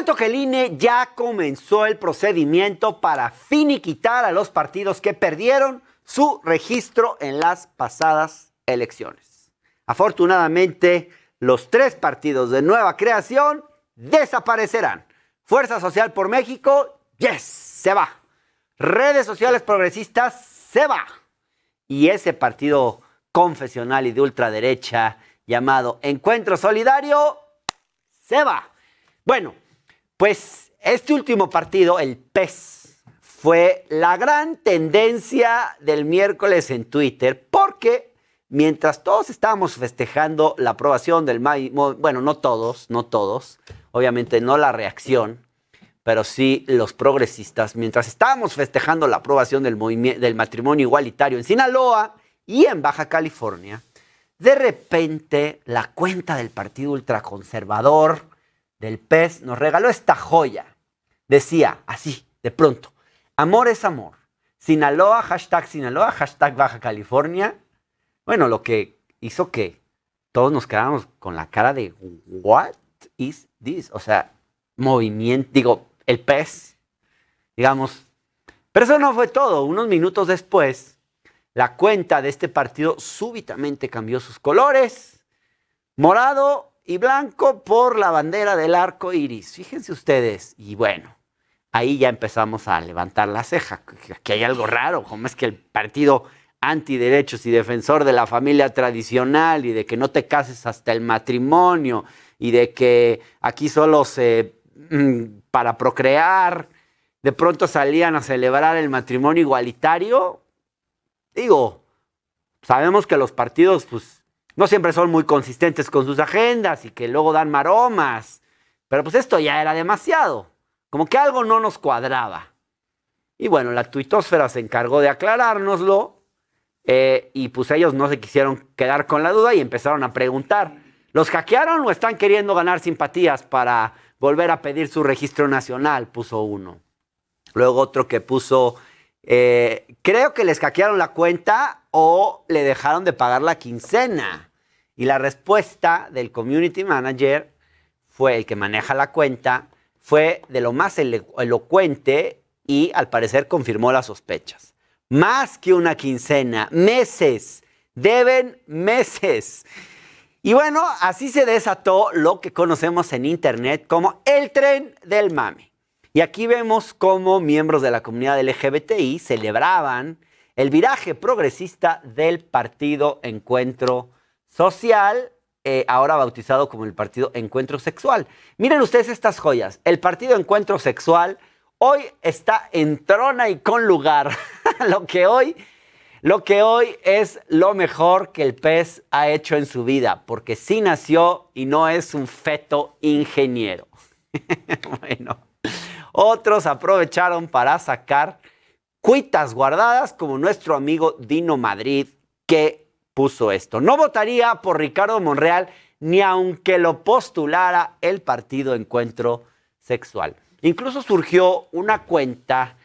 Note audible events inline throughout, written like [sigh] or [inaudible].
cuento que el INE ya comenzó el procedimiento para finiquitar a los partidos que perdieron su registro en las pasadas elecciones. Afortunadamente, los tres partidos de nueva creación desaparecerán. Fuerza Social por México, yes, se va. Redes Sociales Progresistas, se va. Y ese partido confesional y de ultraderecha llamado Encuentro Solidario, se va. Bueno, pues este último partido, el PES, fue la gran tendencia del miércoles en Twitter porque mientras todos estábamos festejando la aprobación del bueno, no todos, no todos, obviamente no la reacción, pero sí los progresistas, mientras estábamos festejando la aprobación del, del matrimonio igualitario en Sinaloa y en Baja California, de repente la cuenta del partido ultraconservador del pez nos regaló esta joya. Decía así, de pronto, amor es amor. Sinaloa, hashtag Sinaloa, hashtag Baja California. Bueno, lo que hizo que todos nos quedáramos con la cara de, ¿what is this? O sea, movimiento, digo, el pez, digamos. Pero eso no fue todo. Unos minutos después, la cuenta de este partido súbitamente cambió sus colores. Morado y blanco por la bandera del arco iris. Fíjense ustedes, y bueno, ahí ya empezamos a levantar la ceja, que hay algo raro, como es que el partido antiderechos y defensor de la familia tradicional y de que no te cases hasta el matrimonio y de que aquí solo se mm, para procrear, de pronto salían a celebrar el matrimonio igualitario. Digo, sabemos que los partidos pues no siempre son muy consistentes con sus agendas y que luego dan maromas. Pero pues esto ya era demasiado. Como que algo no nos cuadraba. Y bueno, la tuitosfera se encargó de aclarárnoslo. Eh, y pues ellos no se quisieron quedar con la duda y empezaron a preguntar. ¿Los hackearon o están queriendo ganar simpatías para volver a pedir su registro nacional? Puso uno. Luego otro que puso, eh, creo que les hackearon la cuenta o le dejaron de pagar la quincena. Y la respuesta del community manager fue el que maneja la cuenta, fue de lo más elocuente y al parecer confirmó las sospechas. Más que una quincena, meses, deben meses. Y bueno, así se desató lo que conocemos en Internet como el tren del mame. Y aquí vemos cómo miembros de la comunidad LGBTI celebraban el viraje progresista del partido Encuentro social, eh, ahora bautizado como el Partido Encuentro Sexual. Miren ustedes estas joyas. El Partido Encuentro Sexual hoy está en trona y con lugar. [laughs] lo, que hoy, lo que hoy es lo mejor que el pez ha hecho en su vida, porque sí nació y no es un feto ingeniero. [laughs] bueno, otros aprovecharon para sacar cuitas guardadas como nuestro amigo Dino Madrid, que esto. No votaría por Ricardo Monreal ni aunque lo postulara el partido Encuentro Sexual. Incluso surgió una cuenta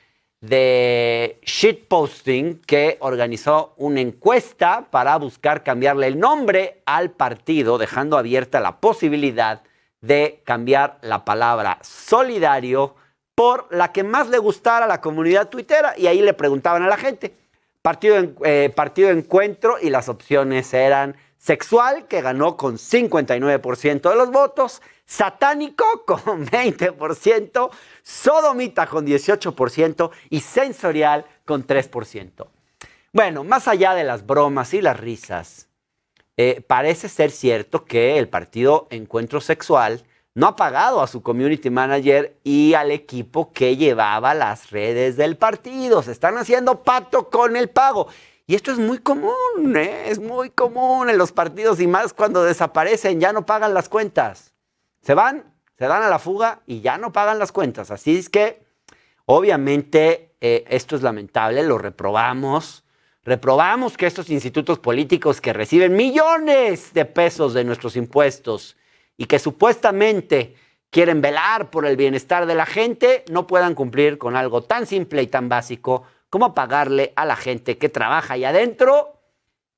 de shitposting que organizó una encuesta para buscar cambiarle el nombre al partido, dejando abierta la posibilidad de cambiar la palabra solidario por la que más le gustara a la comunidad tuitera. Y ahí le preguntaban a la gente, Partido, eh, partido encuentro y las opciones eran sexual, que ganó con 59% de los votos, satánico [laughs] con 20%, sodomita con 18% y sensorial con 3%. Bueno, más allá de las bromas y las risas, eh, parece ser cierto que el partido encuentro sexual no ha pagado a su community manager y al equipo que llevaba las redes del partido. Se están haciendo pato con el pago. Y esto es muy común, ¿eh? es muy común en los partidos y más cuando desaparecen, ya no pagan las cuentas. Se van, se dan a la fuga y ya no pagan las cuentas. Así es que, obviamente, eh, esto es lamentable, lo reprobamos. Reprobamos que estos institutos políticos que reciben millones de pesos de nuestros impuestos, y que supuestamente quieren velar por el bienestar de la gente, no puedan cumplir con algo tan simple y tan básico como pagarle a la gente que trabaja ahí adentro.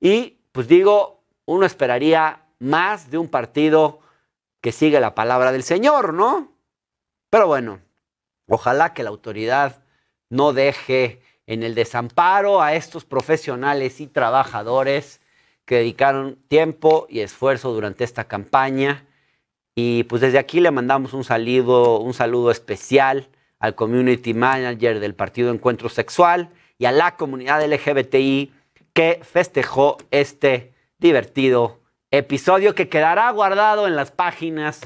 Y pues digo, uno esperaría más de un partido que sigue la palabra del Señor, ¿no? Pero bueno, ojalá que la autoridad no deje en el desamparo a estos profesionales y trabajadores que dedicaron tiempo y esfuerzo durante esta campaña y pues desde aquí le mandamos un saludo, un saludo especial al community manager del partido Encuentro Sexual y a la comunidad LGBTI que festejó este divertido episodio que quedará guardado en las páginas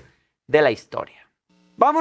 de la historia. Vámonos.